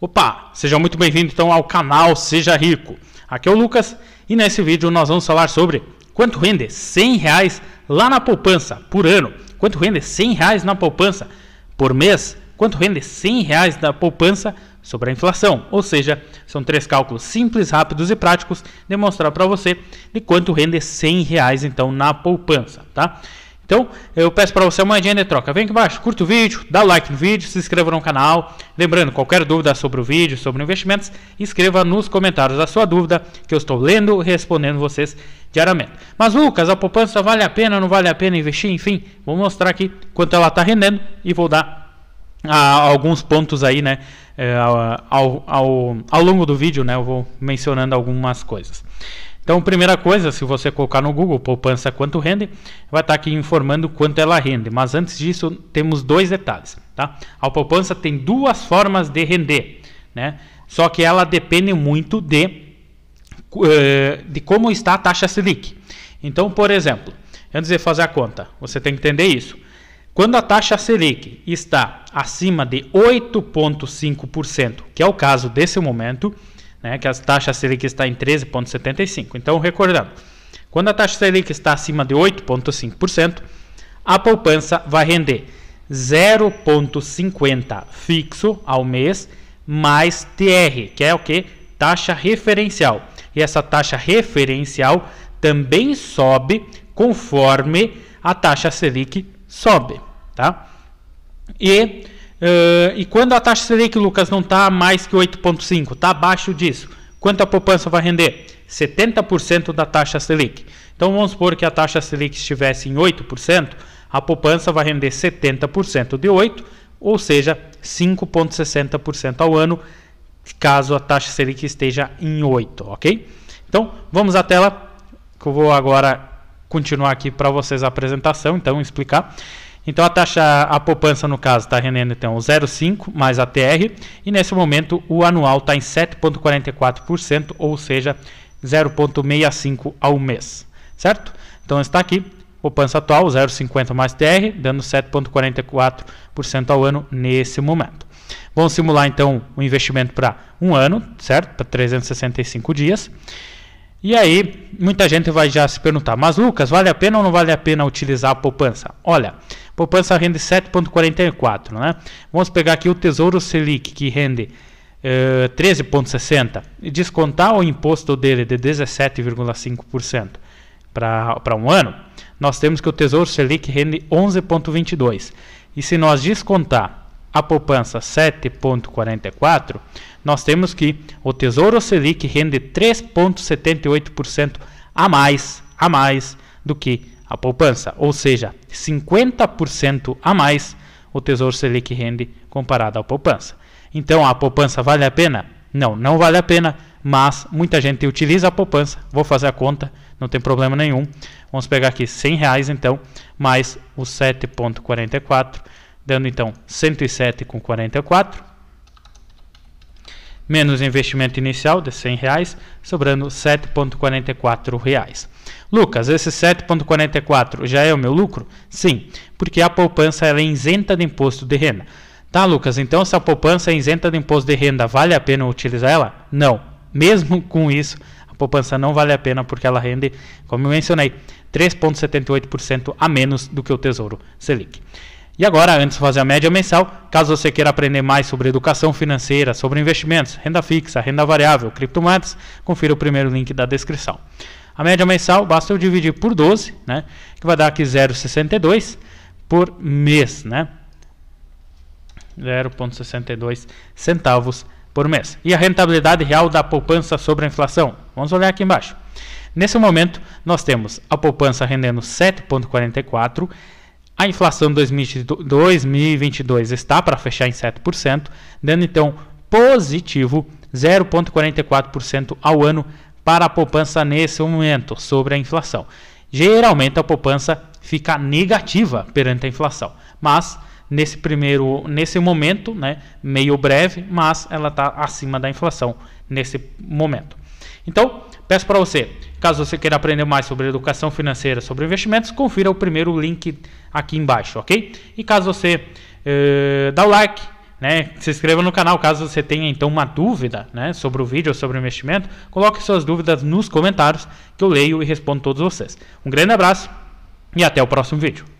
Opa, seja muito bem-vindo então ao canal Seja Rico. Aqui é o Lucas e nesse vídeo nós vamos falar sobre quanto rende 100 reais lá na poupança por ano, quanto rende 100 reais na poupança por mês, quanto rende 100 reais da poupança sobre a inflação. Ou seja, são três cálculos simples, rápidos e práticos demonstrar para você de quanto rende 100 reais então na poupança, tá? Então, eu peço para você uma agenda de troca. Vem aqui embaixo, curta o vídeo, dá like no vídeo, se inscreva no canal. Lembrando, qualquer dúvida sobre o vídeo, sobre investimentos, escreva nos comentários a sua dúvida, que eu estou lendo e respondendo vocês diariamente. Mas, Lucas, a poupança vale a pena, não vale a pena investir? Enfim, vou mostrar aqui quanto ela está rendendo e vou dar a alguns pontos aí, né? É, ao, ao, ao longo do vídeo, né? Eu vou mencionando algumas coisas. Então, primeira coisa, se você colocar no Google poupança quanto rende, vai estar aqui informando quanto ela rende. Mas antes disso, temos dois detalhes. Tá? A poupança tem duas formas de render, né? só que ela depende muito de, é, de como está a taxa Selic. Então, por exemplo, antes de fazer a conta, você tem que entender isso. Quando a taxa Selic está acima de 8,5%, que é o caso desse momento, né, que a taxa Selic está em 13,75%. Então, recordando, quando a taxa Selic está acima de 8,5%, a poupança vai render 0,50 fixo ao mês mais TR, que é o que? Taxa referencial. E essa taxa referencial também sobe conforme a taxa Selic sobe. Tá? E, uh, e quando a taxa Selic, Lucas, não está mais que 8,5, está abaixo disso, quanto a poupança vai render? 70% da taxa Selic. Então vamos supor que a taxa Selic estivesse em 8%, a poupança vai render 70% de 8%, ou seja, 5,60% ao ano, caso a taxa Selic esteja em 8%, ok? Então vamos à tela, que eu vou agora continuar aqui para vocês a apresentação, então explicar. Então a taxa, a poupança no caso está rendendo então 0,5 mais a TR e nesse momento o anual está em 7,44%, ou seja, 0,65 ao mês, certo? Então está aqui, poupança atual 0,50 mais TR, dando 7,44% ao ano nesse momento. Vamos simular então o investimento para um ano, certo? Para 365 dias. E aí, muita gente vai já se perguntar: mas Lucas, vale a pena ou não vale a pena utilizar a poupança? Olha, poupança rende 7,44, né? Vamos pegar aqui o Tesouro Selic, que rende uh, eh, 13,60, e descontar o imposto dele de 17,5% para um ano, nós temos que o Tesouro Selic rende 11,22. E se nós descontar a poupança 7,44, nós temos que o Tesouro Selic rende 3,78% a mais, a mais do que a poupança, ou seja, 50% a mais o Tesouro Selic rende comparado à poupança. Então a poupança vale a pena? Não, não vale a pena, mas muita gente utiliza a poupança. Vou fazer a conta, não tem problema nenhum. Vamos pegar aqui 100 reais então, mais os 7,44 dando então 107,44 menos investimento inicial de 100 reais, sobrando 7,44 reais. Lucas, esse 7,44 já é o meu lucro? Sim, porque a poupança é isenta de imposto de renda. Tá, Lucas, então se a poupança é isenta de imposto de renda, vale a pena utilizar ela? Não. Mesmo com isso, a poupança não vale a pena porque ela rende, como eu mencionei, 3,78% a menos do que o Tesouro Selic. E agora, antes de fazer a média mensal, caso você queira aprender mais sobre educação financeira, sobre investimentos, renda fixa, renda variável, criptomoedas, confira o primeiro link da descrição. A média mensal basta eu dividir por 12, né, que vai dar aqui 0,62 por mês, né? 0,62 centavos por mês. E a rentabilidade real da poupança sobre a inflação? Vamos olhar aqui embaixo. Nesse momento, nós temos a poupança rendendo 7,44 a inflação de 2022 está para fechar em 7%, dando então positivo 0,44% ao ano para a poupança nesse momento sobre a inflação. Geralmente a poupança fica negativa perante a inflação, mas nesse primeiro nesse momento, né, meio breve, mas ela está acima da inflação nesse momento. Então, peço para você, caso você queira aprender mais sobre educação financeira, sobre investimentos, confira o primeiro link aqui embaixo, ok? E caso você dê eh, dá o like, né, se inscreva no canal caso você tenha então uma dúvida né, sobre o vídeo ou sobre o investimento. Coloque suas dúvidas nos comentários que eu leio e respondo todos vocês. Um grande abraço e até o próximo vídeo.